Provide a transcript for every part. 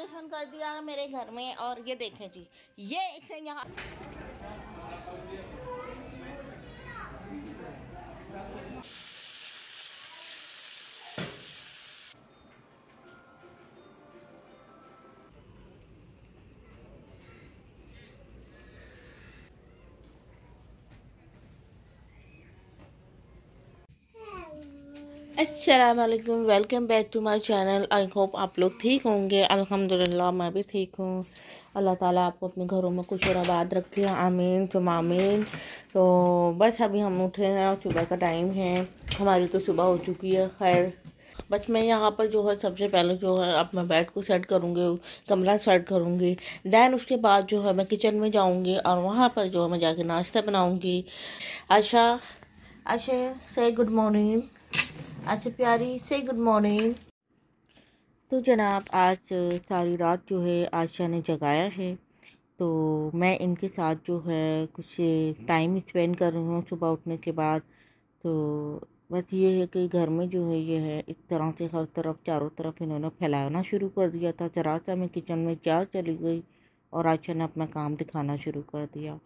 Operation कर दिया है मेरे घर में और ये देखें जी ये इसे यहाँ Thank you. असलकम welcome back to my channel I hope आप लोग ठीक होंगे अल्हम्दुलिल्लाह मैं भी ठीक हूँ अल्लाह ताला आपको अपने घरों में कुछ और आबाद रखे आमीन तुम आमीन तो बस अभी हम उठे हैं और सुबह का टाइम है हमारी तो सुबह हो चुकी है खैर बस मैं यहाँ पर जो है सबसे पहले जो है अब मैं बेड को सेट करूँगी कमरा सेट करूँगी दैन उसके बाद जो है मैं किचन में जाऊँगी और वहाँ पर जो है मैं जाके नाश्ता बनाऊँगी अच्छा अच्छा से गुड मॉर्निंग अच्छा प्यारी से गुड मॉर्निंग तो जनाब आज सारी रात जो है आशा ने जगाया है तो मैं इनके साथ जो है कुछ टाइम स्पेंड कर रही हूँ सुबह उठने के बाद तो बस ये है कि घर में जो है ये है इस तरह से हर तरफ चारों तरफ इन्होंने फैलाना शुरू कर दिया था जरा सा मैं किचन में चार चली गई और आशा ने अपना काम दिखाना शुरू कर दिया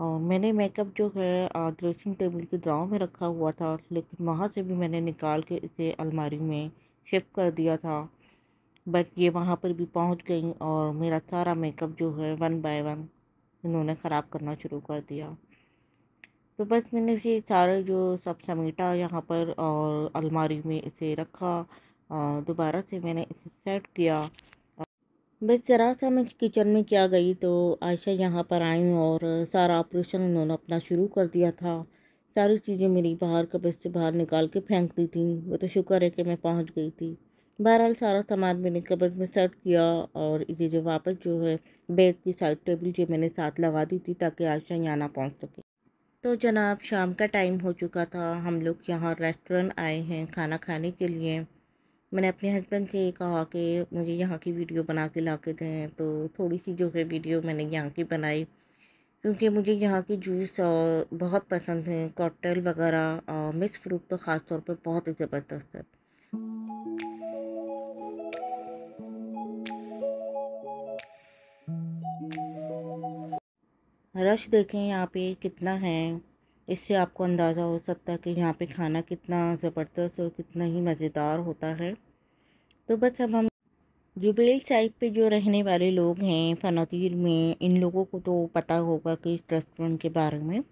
और मैंने मेकअप जो है ड्रेसिंग टेबल के ड्रॉ में रखा हुआ था लेकिन वहाँ से भी मैंने निकाल के इसे अलमारी में शिफ्ट कर दिया था बट ये वहाँ पर भी पहुँच गई और मेरा सारा मेकअप जो है वन बाय वन इन्होंने ख़राब करना शुरू कर दिया तो बस मैंने ये सारे जो सब समेटा यहाँ पर और अलमारी में इसे रखा दोबारा से मैंने इसे सेट किया बस ज़रा सा मैं किचन में क्या गई तो आयशा यहाँ पर आई और सारा ऑपरेशन उन्होंने अपना शुरू कर दिया था सारी चीज़ें मेरी बाहर कब्ज से बाहर निकाल के फेंक दी थी वो तो शुक्र है कि मैं पहुँच गई थी बहरहाल सारा सामान मैंने कब्ज में सेट किया और इधर जो वापस जो है बेड की साइड टेबल जो मैंने साथ लगा दी थी ताकि आयशा यहाँ ना पहुँच सके तो जनाब शाम का टाइम हो चुका था हम लोग यहाँ रेस्टोरेंट आए हैं खाना खाने के लिए मैंने अपने हस्बैंड से कहा कि मुझे यहाँ की वीडियो बना के ला के दें तो थोड़ी सी जो है वीडियो मैंने यहाँ की बनाई क्योंकि मुझे यहाँ के जूस बहुत पसंद हैं कॉकटेल वगैरह मिक्स फ्रूट तो ख़ास तौर पर बहुत ही ज़बरदस्त है रश देखें यहाँ पे कितना है इससे आपको अंदाज़ा हो सकता है कि यहाँ पे खाना कितना ज़बरदस्त और कितना ही मज़ेदार होता है तो बस अब हम जुबेल साइड पे जो रहने वाले लोग हैं फनातिर में इन लोगों को तो पता होगा कि इस रेस्टोरेंट के बारे में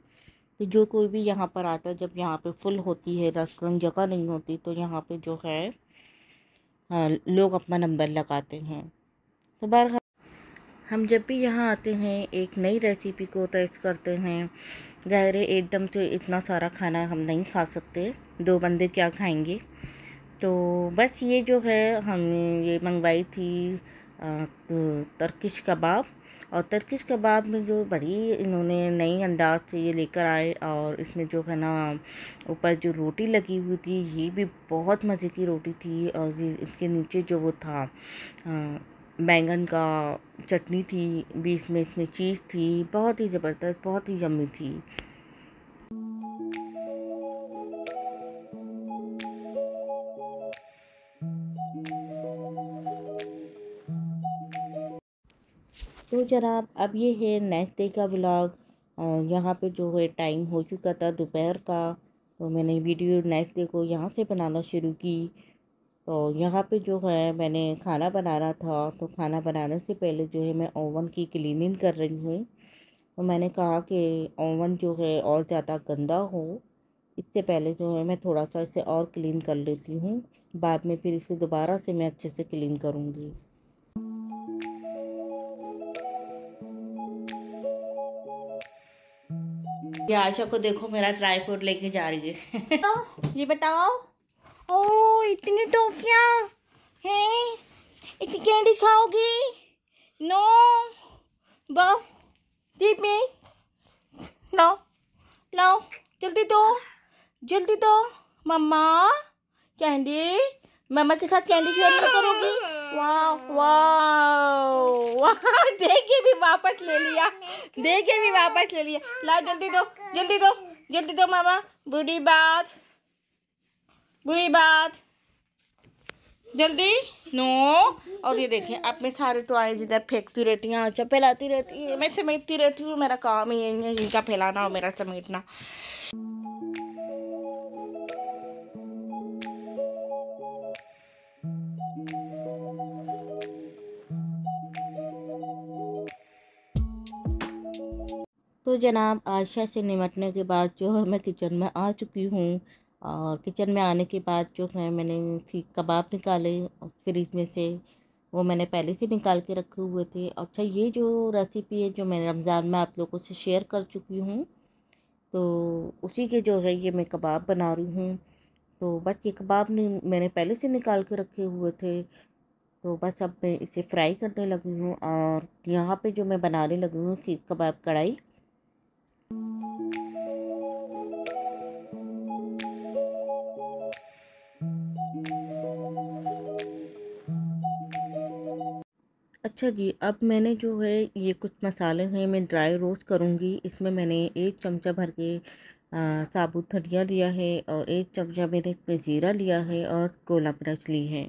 तो जो कोई भी यहाँ पर आता है जब यहाँ पे फुल होती है रेस्टोरेंट जगह नहीं होती तो यहाँ पे जो है लोग अपना नंबर लगाते हैं तो बार हम जब भी यहाँ आते हैं एक नई रेसिपी को टेस्ट करते हैं ज़ाहिर है एकदम तो इतना सारा खाना हम नहीं खा सकते दो बंदे क्या खाएंगे तो बस ये जो है हमने ये मंगवाई थी तर्किश कबाब और तर्किश कबाब में जो बड़ी इन्होंने नई अंदाज से ये लेकर आए और इसमें जो है ना ऊपर जो रोटी लगी हुई थी ये भी बहुत मज़े की रोटी थी और इसके नीचे जो वो था बैंगन का चटनी थी बीच में इसमें चीज़ थी बहुत ही ज़बरदस्त बहुत ही यम्मी थी तो जनाब अब ये है नेक्स्ट डे का ब्लॉग यहाँ पे जो है टाइम हो चुका था दोपहर का तो मैंने वीडियो नेक्स्ट डे को यहाँ से बनाना शुरू की तो यहाँ पे जो है मैंने खाना बना रहा था तो खाना बनाने से पहले जो है मैं ओवन की क्लीनिंग कर रही हूँ तो मैंने कहा कि ओवन जो है और ज़्यादा गंदा हो इससे पहले जो है मैं थोड़ा सा इसे और क्लीन कर लेती हूँ बाद में फिर इसे दोबारा से मैं अच्छे से क्लीन करूँगी आशा को देखो मेरा फ्रूट लेके जा रही है तो ये बताओ ओ इतनी टोपियाँ हैं इतनी कैंडी खाओगी नो बस दीप में लाओ लाओ जल्दी दो जल्दी दो मम्मा कैंडी मम्मा के साथ कैंडी शेयर नहीं करोगी वाह वाह वाह देखे भी वापस ले लिया देखे भी वापस ले लिया लाओ जल्दी दो जल्दी दो जल्दी दो मामा बुरी बात बुरी बात जल्दी नो और ये देखिए आप में सारे तो आए जिधर फेंकती रहती हैं अच्छा फैलाती रहती है मैं समेटती रहती हूँ मेरा काम ही यही है इनका फैलाना और मेरा समेटना तो जनाब आशा से निमटने के बाद जो है मैं किचन में आ चुकी हूँ और किचन में आने के बाद जो है मैंने सीख कबाब निकाले फ्रिज में से वो मैंने पहले से निकाल के रखे हुए थे अच्छा ये जो रेसिपी है जो मैं रमज़ान में आप लोगों से शेयर कर चुकी हूँ तो उसी के जो है ये मैं कबाब बना रही हूँ तो बस ये कबाब मैंने पहले से निकाल के रखे हुए थे तो बस अब मैं इसे फ्राई करने लगी हूँ और यहाँ पे जो मैं बनाने लगी हूँ सीख कबाब कढ़ाई अच्छा जी अब मैंने जो है ये कुछ मसाले हैं मैं ड्राई रोस्ट करूँगी इसमें मैंने एक चमचा भर के साबुत धनिया लिया है और एक चमचा मैंने इसमें ज़ीरा लिया है और गोला मिर्च ली है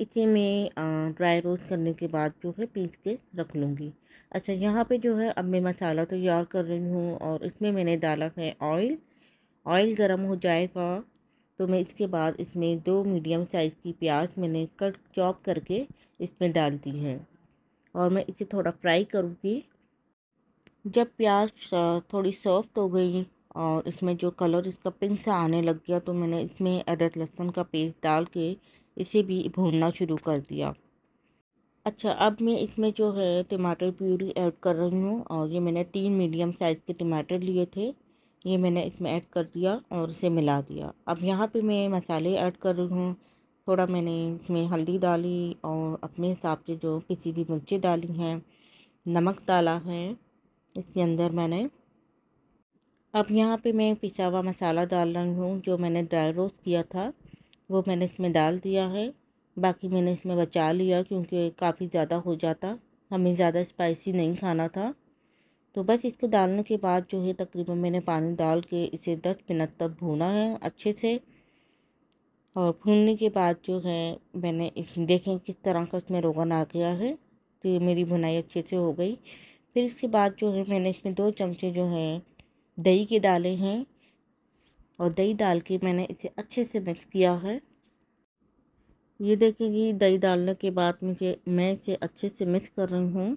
इसे मैं ड्राई रोस्ट करने के बाद जो है पीस के रख लूँगी अच्छा यहाँ पे जो है अब मैं मसाला तैयार तो कर रही हूँ और इसमें मैंने डाला है ऑयल ऑयल गर्म हो जाएगा तो मैं इसके बाद इसमें दो मीडियम साइज़ की प्याज मैंने कट चॉप करके इसमें डाल दी है और मैं इसे थोड़ा फ्राई करूँगी जब प्याज थोड़ी सॉफ्ट हो गई और इसमें जो कलर इसका पिंक सा आने लग गया तो मैंने इसमें अदरक लहसुन का पेस्ट डाल के इसे भी भूनना शुरू कर दिया अच्छा अब मैं इसमें जो है टमाटर प्यूरी ऐड कर रही हूँ और ये मैंने तीन मीडियम साइज़ के टमाटर लिए थे ये मैंने इसमें ऐड कर दिया और इसे मिला दिया अब यहाँ पे मैं मसाले ऐड कर रही हूँ थोड़ा मैंने इसमें हल्दी डाली और अपने हिसाब से जो किसी भी मिर्ची डाली हैं नमक डाला है इसके अंदर मैंने अब यहाँ पे मैं पिसा हुआ मसाला डाल रही हूँ जो मैंने ड्राई रोस्ट किया था वो मैंने इसमें डाल दिया है बाकी मैंने इसमें बचा लिया क्योंकि काफ़ी ज़्यादा हो जाता हमें ज़्यादा स्पाइसी नहीं खाना था तो बस इसको डालने के बाद जो है तकरीबन मैंने पानी डाल के इसे दस मिनट तक भूना है अच्छे से और भूनने के बाद जो है मैंने इस देखें किस तरह का उसमें रोगन आ गया है तो ये मेरी भुनाई अच्छे से हो गई फिर इसके बाद जो है मैंने इसमें दो चमचे जो हैं दही के डाले हैं और दही डाल के मैंने इसे अच्छे से मिक्स किया है ये देखें कि दही डालने के बाद मुझे मैं इसे अच्छे से मिक्स कर रही हूँ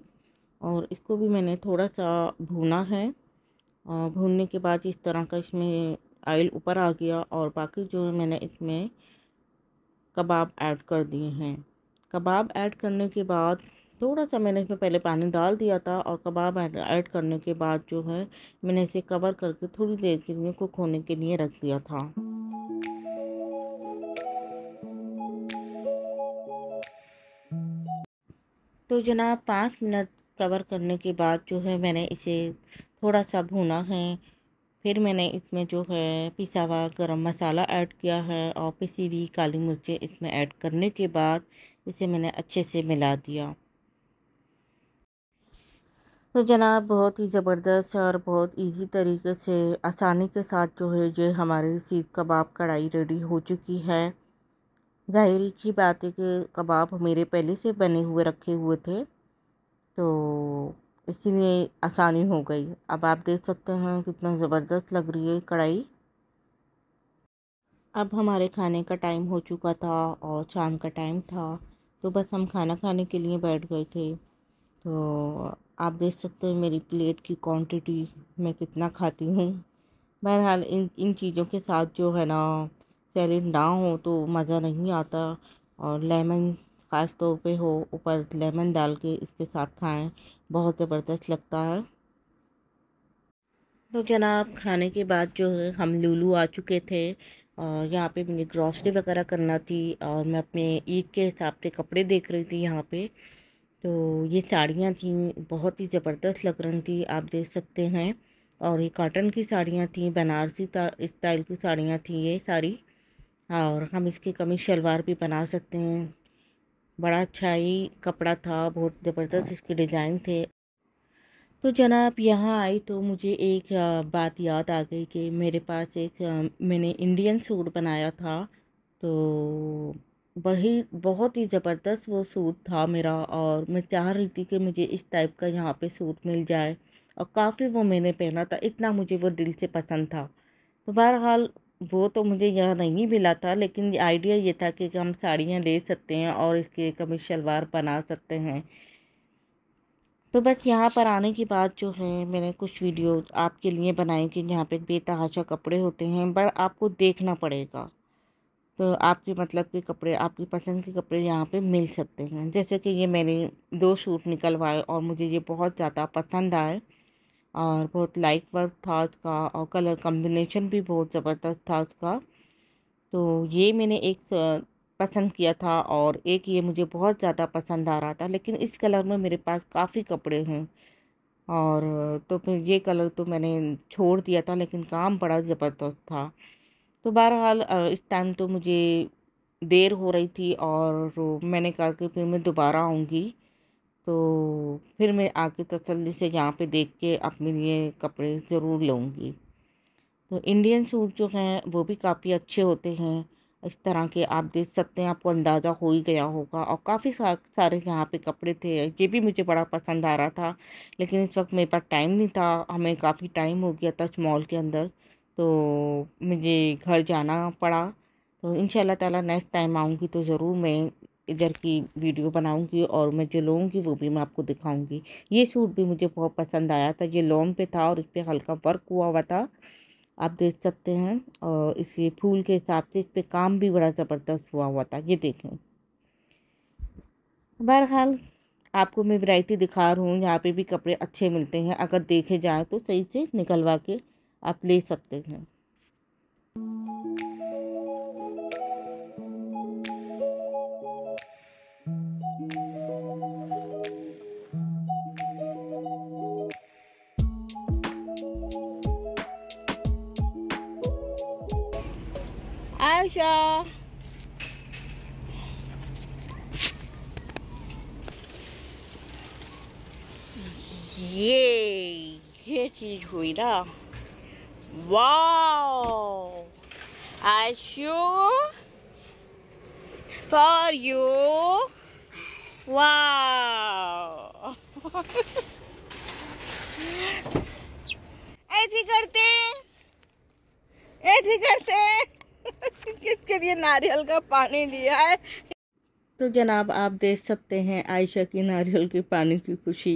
और इसको भी मैंने थोड़ा सा भुना है और भूनने के बाद इस तरह का इसमें ऑयल ऊपर आ गया और बाकी जो मैंने इसमें कबाब ऐड कर दिए हैं कबाब ऐड करने के बाद थोड़ा सा मैंने इसमें पहले पानी डाल दिया था और कबाब ऐड करने के बाद जो है मैंने इसे कवर करके थोड़ी देर के लिए कुक होने के लिए रख दिया था तो जनाब पाँच मिनट कवर करने के बाद जो है मैंने इसे थोड़ा सा भूना है फिर मैंने इसमें जो है पिसा हुआ गर्म मसाला ऐड किया है और पिसी हुई काली मिर्चें इसमें ऐड करने के बाद इसे मैंने अच्छे से मिला दिया तो जनाब बहुत ही ज़बरदस्त और बहुत इजी तरीके से आसानी के साथ जो है ये हमारी सीख कबाब कढ़ाई रेडी हो चुकी है ज़ाहिर की बात है कि कबाब मेरे पहले से बने हुए रखे हुए थे तो इसीलिए आसानी हो गई अब आप देख सकते हैं कितना ज़बरदस्त लग रही है कढ़ाई अब हमारे खाने का टाइम हो चुका था और शाम का टाइम था तो बस हम खाना खाने के लिए बैठ गए थे तो आप देख सकते हैं मेरी प्लेट की क्वांटिटी मैं कितना खाती हूँ बहरहाल इन इन चीज़ों के साथ जो है ना सैलड ना हो तो मज़ा नहीं आता और लेमन ख़ास तौर पे हो ऊपर लेमन डाल के इसके साथ खाएं बहुत ज़बरदस्त लगता है तो जनाब खाने के बाद जो है हम लूलू आ चुके थे और यहाँ पे मुझे ग्रॉसरी वगैरह करना थी और मैं अपने ईद के हिसाब से कपड़े देख रही थी यहाँ पे तो ये साड़ियाँ थी बहुत ही ज़बरदस्त लग रही थी आप देख सकते हैं और ये कॉटन की साड़ियाँ थी बनारसी स्टाइल की साड़ियाँ थी ये सारी और हम इसकी कमी शलवार भी बना सकते हैं बड़ा अच्छा ही कपड़ा था बहुत ज़बरदस्त इसके डिज़ाइन थे तो जनाब यहाँ आई तो मुझे एक बात याद आ गई कि मेरे पास एक मैंने इंडियन सूट बनाया था तो बड़ी बहुत ही ज़बरदस्त वो सूट था मेरा और मैं चाह रही थी कि मुझे इस टाइप का यहाँ पे सूट मिल जाए और काफ़ी वो मैंने पहना था इतना मुझे वो दिल से पसंद था तो बहरहाल वो तो मुझे यहाँ नहीं मिला था लेकिन आइडिया ये था कि हम साड़ियाँ ले सकते हैं और इसके कमी शलवार बना सकते हैं तो बस यहाँ पर आने के बाद जो है मैंने कुछ वीडियो आपके लिए बनाए कि यहाँ पे बेतहाशा कपड़े होते हैं पर आपको देखना पड़ेगा तो आपके मतलब के कपड़े आपकी पसंद के कपड़े यहाँ पे मिल सकते हैं जैसे कि ये मैंने दो सूट निकलवाए और मुझे ये बहुत ज़्यादा पसंद आए और बहुत लाइट वर्क था उसका और कलर कम्बिनेशन भी बहुत ज़बरदस्त था उसका तो ये मैंने एक पसंद किया था और एक ये मुझे बहुत ज़्यादा पसंद आ रहा था लेकिन इस कलर में मेरे पास काफ़ी कपड़े हैं और तो फिर ये कलर तो मैंने छोड़ दिया था लेकिन काम बड़ा ज़बरदस्त था तो बहरहाल इस टाइम तो मुझे देर हो रही थी और मैंने कहा कि फिर मैं दोबारा आऊँगी तो फिर मैं आके तसल्ली से यहाँ पे देख के अपने लिए कपड़े ज़रूर लूँगी तो इंडियन सूट जो हैं वो भी काफ़ी अच्छे होते हैं इस तरह के आप देख सकते हैं आपको अंदाज़ा हो ही गया होगा और काफ़ी सा, सारे यहाँ पे कपड़े थे ये भी मुझे बड़ा पसंद आ रहा था लेकिन इस वक्त मेरे पास टाइम नहीं था हमें काफ़ी टाइम हो गया था इस मॉल के अंदर तो मुझे घर जाना पड़ा तो इन ताला नेक्स्ट टाइम आऊँगी तो ज़रूर मैं इधर की वीडियो बनाऊंगी और मैं जो लूँगी वो भी मैं आपको दिखाऊंगी ये सूट भी मुझे बहुत पसंद आया था ये लॉन्ग पे था और इस पर हल्का वर्क हुआ हुआ था आप देख सकते हैं और इसी फूल के हिसाब से इस पर काम भी बड़ा ज़बरदस्त हुआ हुआ था ये देखें बहरहाल आपको मैं वैरायटी दिखा रहा हूँ यहाँ पे भी कपड़े अच्छे मिलते हैं अगर देखे जाएँ तो सही से निकलवा के आप ले सकते हैं siya. Yay! This is Rita. Wow! I sure for you. Wow! ऐसे करते हैं ऐसे कर लिए नारियल का पानी लिया है तो जनाब आप देख सकते हैं आयशा की नारियल के पानी की खुशी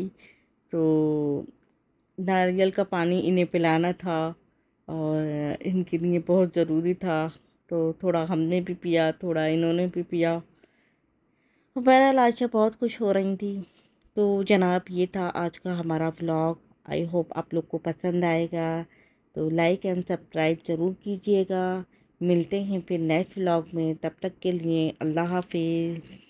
तो नारियल का पानी इन्हें पिलाना था और इनके लिए बहुत ज़रूरी था तो थोड़ा हमने भी पिया थोड़ा इन्होंने भी पिया तो बहरहाल आयशा बहुत खुश हो रही थी तो जनाब ये था आज का हमारा व्लॉग आई होप आप लोग को पसंद आएगा तो लाइक एंड सब्सक्राइब ज़रूर कीजिएगा मिलते हैं फिर नेक्स्ट व्लॉग में तब तक के लिए अल्लाह हाफिज़